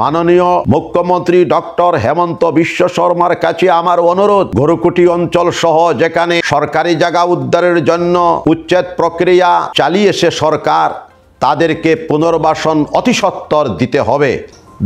মাননীয় মুখ্যমন্ত্রী ডক্টর হেমন্ত বিশ্ব শর্মার কাছে আমার অনুরোধ ঘরকুটি অঞ্চল সহ যেখানে সরকারি জায়গা উদ্ধারের জন্য উচ্ছেদ প্রক্রিয়া চালিয়েছে সরকার তাদেরকে পুনর্বাসন অতিসত্বর দিতে হবে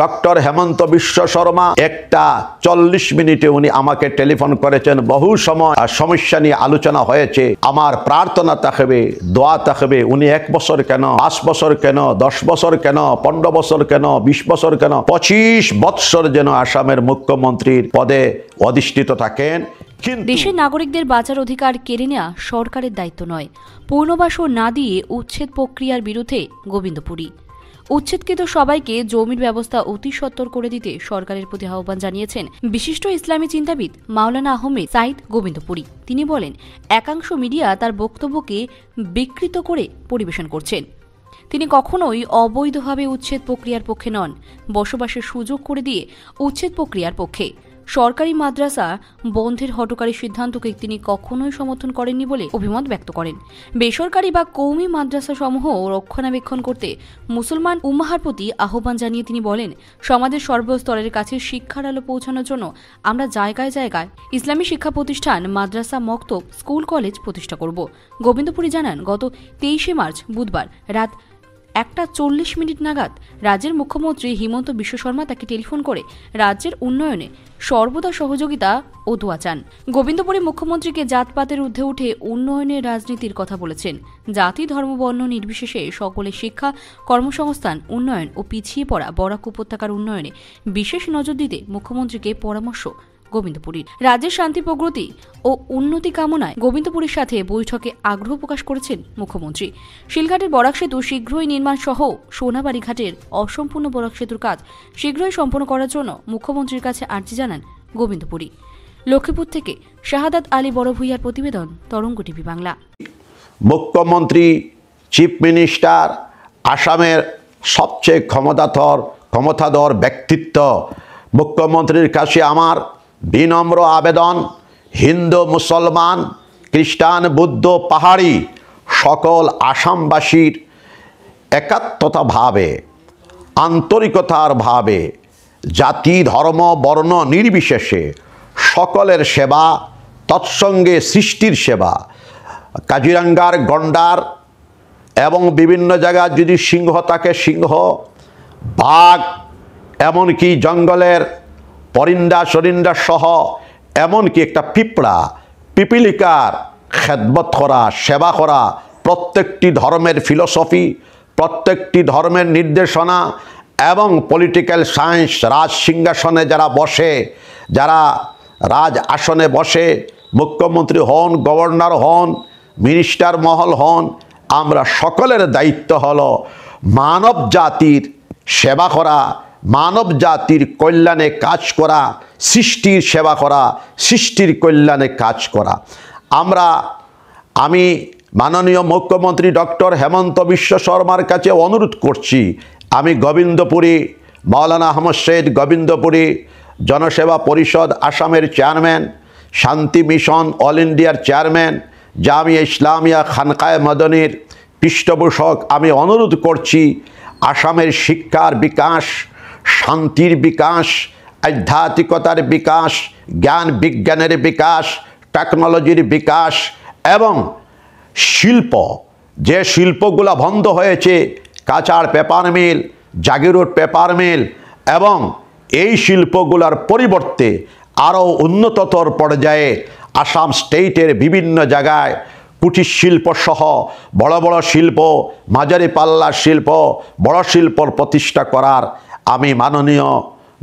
ডক্টর হেমন্ত বিশ্ব শর্মা একটা চল্লিশ মিনিটে উনি আমাকে টেলিফোন করেছেন বহু সময় সমস্যা নিয়ে আলোচনা হয়েছে আমার প্রার্থনা থাকবে দোয়া থাকবে উনি এক বছর কেন পাঁচ বছর কেন দশ বছর কেন পনেরো বছর কেন বিশ বছর কেন পঁচিশ বৎসর যেন আসামের মুখ্যমন্ত্রীর পদে অধিষ্ঠিত থাকেন দেশের নাগরিকদের বাঁচার অধিকার কেড়ে নেওয়া সরকারের দায়িত্ব নয় পূর্ণবাসন না দিয়ে উচ্ছেদ প্রক্রিয়ার বিরুদ্ধে গোবিন্দপুরী উচ্ছেদকৃত সবাইকে জমির ব্যবস্থা অতি সত্তর করে দিতে সরকারের প্রতি আহ্বান জানিয়েছেন বিশিষ্ট ইসলামী চিন্তাবিদ মাওলানা আহমেদ সাইদ গোবিন্দপুরী তিনি বলেন একাংশ মিডিয়া তার বক্তব্যকে বিকৃত করে পরিবেশন করছেন তিনি কখনোই অবৈধভাবে উচ্ছেদ প্রক্রিয়ার পক্ষে নন বসবাসের সুযোগ করে দিয়ে উচ্ছেদ প্রক্রিয়ার পক্ষে সরকারি মাদ্রাসা বন্ধের হটকারী সিদ্ধান্তকে তিনি কখনোই সমর্থন করেননি বলে অভিমত ব্যক্ত করেন বেসরকারি বা কৌমি মাদ্রাসা সমূহ রক্ষণাবেক্ষণ করতে মুসলমান উম্মাহার প্রতি আহ্বান জানিয়ে তিনি বলেন সমাজের সর্বস্তরের কাছে শিক্ষার আলো পৌঁছানোর জন্য আমরা জায়গায় জায়গায় ইসলামী শিক্ষা প্রতিষ্ঠান মাদ্রাসা মক্তব স্কুল কলেজ প্রতিষ্ঠা করব গোবিন্দপুরী জানান গত তেইশে মার্চ বুধবার রাত একটা চল্লিশ মিনিট নাগাদ রাজ্যের মুখ্যমন্ত্রী হিমন্ত বিশ্ব শর্মা তাকে টেলিফোন করে রাজ্যের উন্নয়নে সর্বদা সহযোগিতা ও দোয়া চান গোবিন্দপুরে মুখ্যমন্ত্রীকে জাতপাতের ঊর্ধ্বে উঠে উন্নয়নের রাজনীতির কথা বলেছেন জাতি ধর্মবর্ণ নির্বিশেষে সকলে শিক্ষা কর্মসংস্থান উন্নয়ন ও পিছিয়ে পড়া বরাক উপত্যকার উন্নয়নে বিশেষ নজর দিতে মুখ্যমন্ত্রীকে পরামর্শ গোবিন্দপুরীর রাজ্যের শান্তি প্রগতি ও উন্নতি কামনায় গোবিন্দপুরীর সাথে বৈঠকে আগ্রহ প্রকাশ করেছেন মুখ্যমন্ত্রী শিলঘাটের বরাক সেতু শীঘ্রই নির্মাণ সহ সোনাবাড়ি ঘাটের অসম্পূর্ণ বরাক সেতুর কাজ শীঘ্রই সম্পন্ন করার জন্য মুখ্যমন্ত্রীর কাছে আর্জি জানান গোবিন্দপুরী লক্ষ্মীপুর থেকে শাহাদাত আলী বড় ভূঁইয়ার প্রতিবেদন তরঙ্গ টিভি বাংলা মুখ্যমন্ত্রী চিফ মিনিস্টার আসামের সবচেয়ে ক্ষমতাধর ক্ষমতাধর ব্যক্তিত্ব মুখ্যমন্ত্রীর কাছে আমার বিনম্র আবেদন হিন্দু মুসলমান খ্রিস্টান বুদ্ধ পাহাড়ি সকল আসামবাসীর একাত্মতা ভাবে আন্তরিকতার ভাবে জাতি ধর্ম বর্ণ নির্বিশেষে সকলের সেবা তৎসঙ্গে সৃষ্টির সেবা কাজিরাঙ্গার গন্ডার এবং বিভিন্ন জায়গায় যদি সিংহ থাকে সিংহ বাঘ এমনকি জঙ্গলের পরিন্ডা সরিন্ডা সহ এমনকি একটা পিঁপড়া পিপিলিকার খেদবত করা সেবা করা প্রত্যেকটি ধর্মের ফিলসফি প্রত্যেকটি ধর্মের নির্দেশনা এবং পলিটিক্যাল সায়েন্স রাজ সিংহাসনে যারা বসে যারা রাজ আসনে বসে মুখ্যমন্ত্রী হন গভর্নর হন মিনিস্টার মহল হন আমরা সকলের দায়িত্ব হল মানব জাতির সেবা করা মানব জাতির কল্যাণে কাজ করা সৃষ্টির সেবা করা সৃষ্টির কল্যাণে কাজ করা আমরা আমি মাননীয় মুখ্যমন্ত্রী ডক্টর হেমন্ত বিশ্ব শর্মার কাছে অনুরোধ করছি আমি গোবিন্দপুরী মৌলানা আহমদ সৈয়দ গোবিন্দপুরী জনসেবা পরিষদ আসামের চেয়ারম্যান শান্তি মিশন অল ইন্ডিয়ার চেয়ারম্যান জামিয়া ইসলামিয়া খানকায় মদনের পৃষ্ঠপোষক আমি অনুরোধ করছি আসামের শিক্ষার বিকাশ শান্তির বিকাশ আধ্যাত্মিকতার বিকাশ জ্ঞান বিজ্ঞানের বিকাশ টেকনোলজির বিকাশ এবং শিল্প যে শিল্পগুলো বন্ধ হয়েছে কাঁচার paper mill Jagiroad paper mill এবং এই শিল্পগুলোর পরিবর্তে আরও উন্নততর পর্যায়ে আসাম স্টেটের বিভিন্ন জায়গায় কুটির শিল্প সহ বড় বড় শিল্প মাঝারি পাল্লার শিল্প বড় শিল্পর প্রতিষ্ঠা করার আমি মাননীয়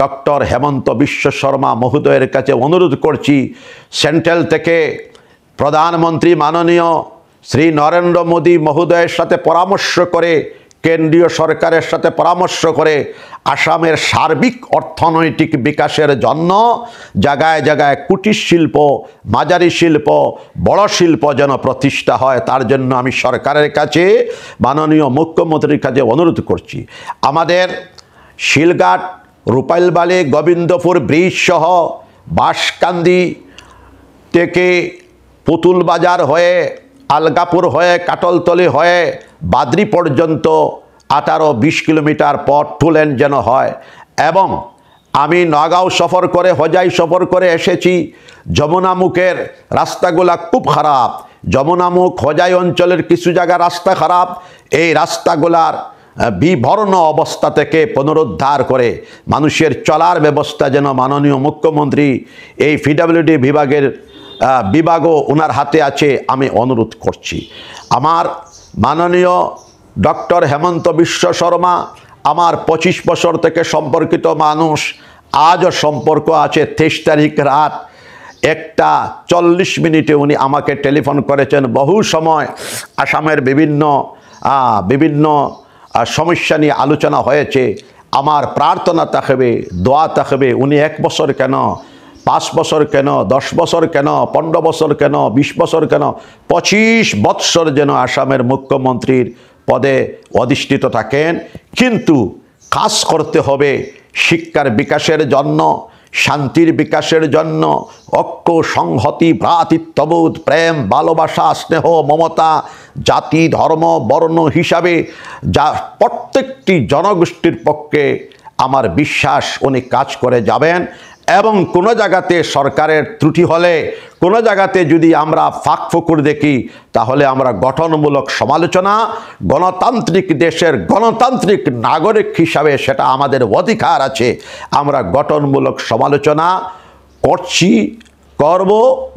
ডক্টর হেমন্ত বিশ্ব শর্মা মহোদয়ের কাছে অনুরোধ করছি সেন্ট্রাল থেকে প্রধানমন্ত্রী মাননীয় শ্রী নরেন্দ্র মোদী মহোদয়ের সাথে পরামর্শ করে কেন্দ্রীয় সরকারের সাথে পরামর্শ করে আসামের সার্বিক অর্থনৈতিক বিকাশের জন্য জায়গায় জায়গায় কুটির শিল্প মাঝারি শিল্প বড় শিল্প যেন প্রতিষ্ঠা হয় তার জন্য আমি সরকারের কাছে মাননীয় মুখ্যমন্ত্রীর কাছে অনুরোধ করছি আমাদের শিলঘাট রূপাইলবালে গোবিন্দপুর ব্রিজ সহ বাসকান্দি থেকে পুতুল বাজার হয়ে আলগাপুর হয়ে কাটলতলি হয়ে বাদ্রি পর্যন্ত আঠারো বিশ কিলোমিটার পথ টুলেন যেন হয় এবং আমি নগাঁও সফর করে হজাই সফর করে এসেছি যমুনামুখের রাস্তাগুলা খুব খারাপ যমুনামুখ হজাই অঞ্চলের কিছু জায়গা রাস্তা খারাপ এই রাস্তাগুলার বিভরণ অবস্থা থেকে পুনরুদ্ধার করে মানুষের চলার ব্যবস্থা যেন মাননীয় মুখ্যমন্ত্রী এই পিডাব্লিউডি বিভাগের বিভাগও ওনার হাতে আছে আমি অনুরোধ করছি আমার মাননীয় ডক্টর হেমন্ত বিশ্ব শর্মা আমার পঁচিশ বছর থেকে সম্পর্কিত মানুষ আজও সম্পর্ক আছে তেইশ তারিখ রাত একটা চল্লিশ মিনিটে উনি আমাকে টেলিফোন করেছেন বহু সময় আসামের বিভিন্ন বিভিন্ন সমস্যা নিয়ে আলোচনা হয়েছে আমার প্রার্থনা থাকবে দোয়া থাকবে উনি এক বছর কেন পাঁচ বছর কেন দশ বছর কেন পনেরো বছর কেন বিশ বছর কেন পঁচিশ বৎসর যেন আসামের মুখ্যমন্ত্রীর পদে অধিষ্ঠিত থাকেন কিন্তু কাজ করতে হবে শিক্ষার বিকাশের জন্য শান্তির বিকাশের জন্য ঐক্য সংহতি ভ্রাতৃত্ববোধ প্রেম ভালোবাসা স্নেহ মমতা জাতি ধর্ম বর্ণ হিসাবে যা প্রত্যেকটি জনগোষ্ঠীর পক্ষে আমার বিশ্বাস উনি কাজ করে যাবেন এবং কোনো জায়গাতে সরকারের ত্রুটি হলে কোনো জায়গাতে যদি আমরা ফাঁক ফুকুর দেখি তাহলে আমরা গঠনমূলক সমালোচনা গণতান্ত্রিক দেশের গণতান্ত্রিক নাগরিক হিসাবে সেটা আমাদের অধিকার আছে আমরা গঠনমূলক সমালোচনা করছি করব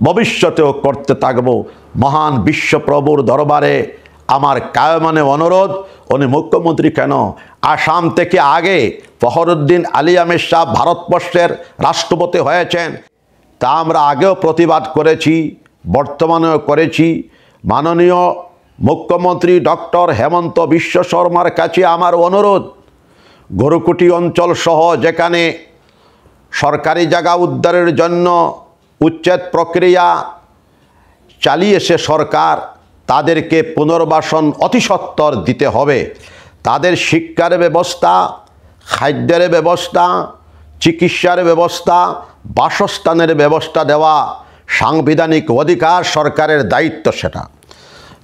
ভবিষ্যতেও করতে থাকবো মহান বিশ্বপ্রভুর দরবারে আমার কায়মানে অনুরোধ উনি মুখ্যমন্ত্রী কেন আসাম থেকে আগে ফহরুদ্দিন আলী আমির শাহ ভারতবর্ষের রাষ্ট্রপতি হয়েছেন তা আমরা আগেও প্রতিবাদ করেছি বর্তমানেও করেছি মাননীয় মুখ্যমন্ত্রী ডক্টর হেমন্ত বিশ্ব শর্মার কাছে আমার অনুরোধ গরুকুটি অঞ্চল সহ যেখানে সরকারি জায়গা উদ্ধারের জন্য উচ্ছেদ প্রক্রিয়া চালিয়েছে সরকার তাদেরকে পুনর্বাসন অতিসত্বর দিতে হবে তাদের শিক্ষার ব্যবস্থা খাদ্যের ব্যবস্থা চিকিৎসার ব্যবস্থা বাসস্থানের ব্যবস্থা দেওয়া সাংবিধানিক অধিকার সরকারের দায়িত্ব সেটা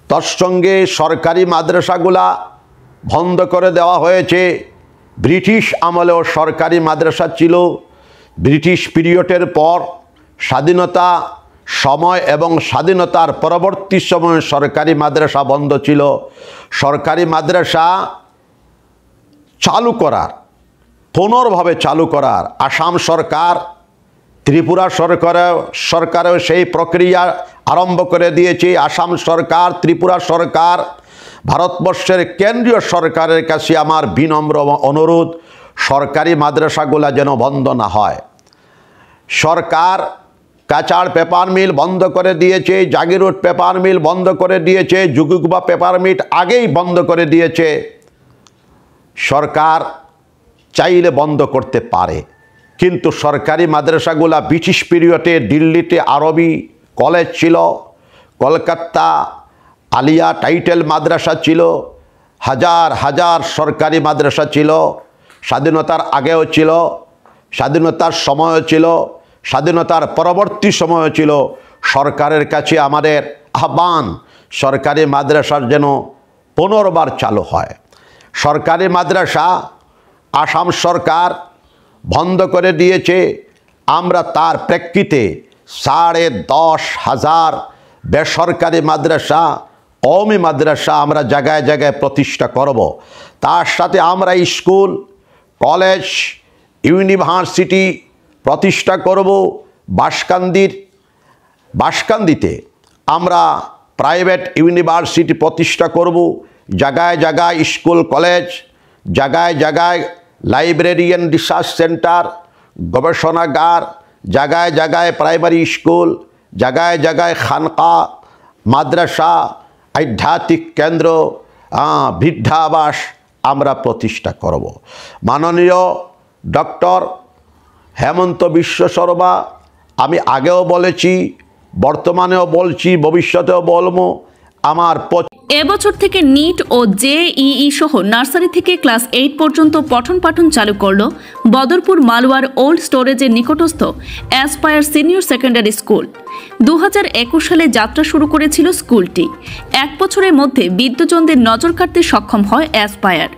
তার সঙ্গে সরকারি মাদ্রাসাগুলা বন্ধ করে দেওয়া হয়েছে ব্রিটিশ আমলেও সরকারি মাদ্রাসা ছিল ব্রিটিশ পিরিয়ডের পর স্বাধীনতা সময় এবং স্বাধীনতার পরবর্তী সময়ে সরকারি মাদ্রাসা বন্ধ ছিল সরকারি মাদ্রাসা চালু করার পুনর্ভাবে চালু করার আসাম সরকার ত্রিপুরা সরকারে সরকারেও সেই প্রক্রিয়া আরম্ভ করে দিয়েছে আসাম সরকার ত্রিপুরা সরকার ভারতবর্ষের কেন্দ্রীয় সরকারের কাছে আমার বিনম্র অনুরোধ সরকারি মাদ্রাসাগুলা যেন বন্ধ না হয় সরকার প্যাচার পেপার মিল বন্ধ করে দিয়েছে জাগিরুট পেপার মিল বন্ধ করে দিয়েছে জুগুগুবা পেপার মিল আগেই বন্ধ করে দিয়েছে সরকার চাইলে বন্ধ করতে পারে কিন্তু সরকারি মাদ্রাসাগুলা ব্রিটিশ পিরিয়ডে দিল্লিতে আরবি কলেজ ছিল কলকাতা আলিয়া টাইটেল মাদ্রাসা ছিল হাজার হাজার সরকারি মাদ্রাসা ছিল স্বাধীনতার আগেও ছিল স্বাধীনতার সময়ও ছিল স্বাধীনতার পরবর্তী সময় ছিল সরকারের কাছে আমাদের আহ্বান সরকারি মাদ্রাসার যেন পুনর্বার চালু হয় সরকারি মাদ্রাসা আসাম সরকার বন্ধ করে দিয়েছে আমরা তার প্রেক্ষিতে সাড়ে দশ হাজার বেসরকারি মাদ্রাসা কমি মাদ্রাসা আমরা জায়গায় জায়গায় প্রতিষ্ঠা করব। তার সাথে আমরা স্কুল কলেজ ইউনিভার্সিটি প্রতিষ্ঠা করব বাসকান্দির বাসকান্দিতে আমরা প্রাইভেট ইউনিভার্সিটি প্রতিষ্ঠা করব জায়গায় জায়গায় স্কুল কলেজ জায়গায় জায়গায় লাইব্রেরিয়ান রিসার্চ সেন্টার গবেষণাগার জায়গায় জায়গায় প্রাইমারি স্কুল জায়গায় জায়গায় খানকা মাদ্রাসা আধ্যাত্মিক কেন্দ্র বৃদ্ধাবাস আমরা প্রতিষ্ঠা করব মাননীয় ডক্টর হেমন্ত বিশ্ব শর্মা আমি আগেও বলেছি বর্তমানেও বলছি ভবিষ্যতেও বলবো আমার এবছর থেকে নিট ও জেইই সহ নার্সারি থেকে ক্লাস এইট পর্যন্ত পঠন পাঠন চালু করল বদরপুর মালওয়ার ওল্ড স্টোরেজের নিকটস্থ অ্যাসপায়ার সিনিয়র সেকেন্ডারি স্কুল দু সালে যাত্রা শুরু করেছিল স্কুলটি এক বছরের মধ্যে বিদ্যুজনদের নজর কাটতে সক্ষম হয় অ্যাসপায়ার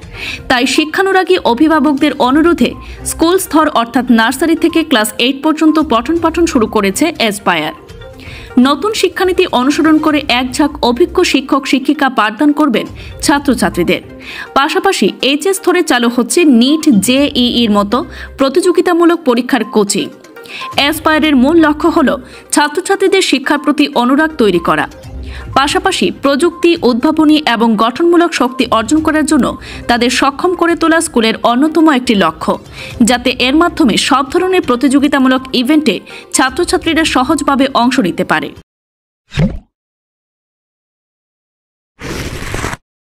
তাই শিক্ষানুরাগী অভিভাবকদের অনুরোধে স্কুল স্তর অর্থাৎ নার্সারি থেকে ক্লাস এইট পর্যন্ত পঠন পাঠন শুরু করেছে অ্যাসপায়ার নতুন শিক্ষানীতি অনুসরণ করে এক ঝাঁক অভিজ্ঞ শিক্ষক শিক্ষিকা পাঠদান করবেন ছাত্রছাত্রীদের পাশাপাশি এইচএস স্তরে চালু হচ্ছে নিট জেইইর মতো প্রতিযোগিতামূলক পরীক্ষার কোচিং অ্যাসপায়ারের মূল লক্ষ্য হল ছাত্রছাত্রীদের শিক্ষার প্রতি অনুরাগ তৈরি করা পাশাপাশি প্রযুক্তি উদ্ভাবনী এবং গঠনমূলক শক্তি অর্জন করার জন্য তাদের সক্ষম করে তোলা স্কুলের অন্যতম একটি লক্ষ্য যাতে এর মাধ্যমে সব ধরনের প্রতিযোগিতামূলক ইভেন্টে ছাত্রছাত্রীরা সহজভাবে অংশ নিতে পারে